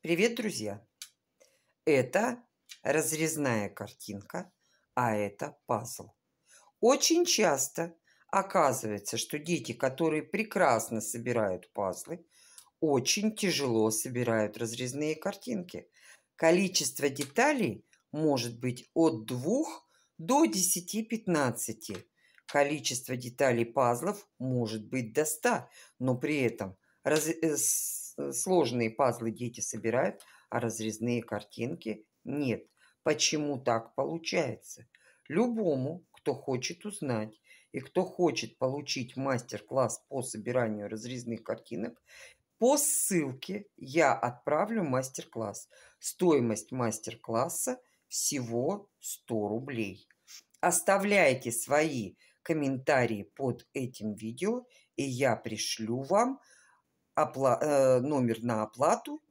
Привет, друзья! Это разрезная картинка, а это пазл. Очень часто оказывается, что дети, которые прекрасно собирают пазлы, очень тяжело собирают разрезные картинки. Количество деталей может быть от 2 до 10-15. Количество деталей пазлов может быть до 100, но при этом раз э, Э, сложные пазлы дети собирают, а разрезные картинки нет. Почему так получается? Любому, кто хочет узнать и кто хочет получить мастер-класс по собиранию разрезных картинок, по ссылке я отправлю мастер-класс. Стоимость мастер-класса всего 100 рублей. Оставляйте свои комментарии под этим видео, и я пришлю вам опла- э, номер на оплату